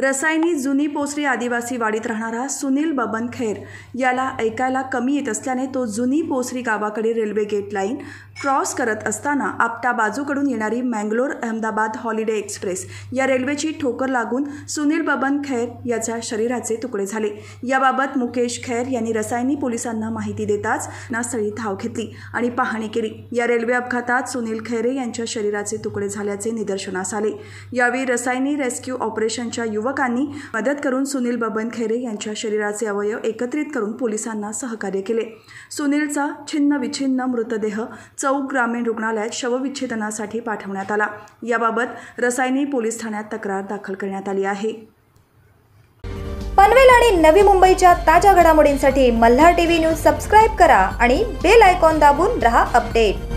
रसायनी जुनी पोसरी आदिवासी वाडीत राहणारा सुनील बबन खैर याला ऐकायला कमी येत असल्याने तो जुनी पोसरी गावाकडे रेल्वे गेट लाईन क्रॉस करत असताना आपटा बाजूकडून येणारी मँगलोर अहमदाबाद हॉलिडे एक्सप्रेस या रेल्वेची ठोकर लागून सुनील बबन खैर याच्या शरीराचे तुकडे झाले याबाबत मुकेश खैर यांनी रसायनी पोलिसांना माहिती देताच घटनास्थळी धाव घेतली आणि पाहणी केली या रेल्वे अपघातात सुनील खैरे यांच्या शरीराचे तुकडे झाल्याचे निदर्शनास आले यावेळी रसायनी रेस्क्यू ऑपरेशनच्या युवकांनी मदत करून सुनील बबन खैरे यांच्या शरीराचे अवयव एकत्रित करून पोलिसांना सहकार्य केले सुनीलचा छिन्न विछिन्न मृतदेह चौक ग्रामीण रुग्णालयात शवविच्छेदनासाठी पाठवण्यात आला याबाबत रसायनी पोलीस ठाण्यात तक्रार दाखल करण्यात आली आहे पनवेल आणि नवी मुंबईच्या ताज्या घडामोडींसाठी मल्हार टीव्ही न्यूज सबस्क्राईब करा आणि बेल आयकॉन दाबून रहा अपडेट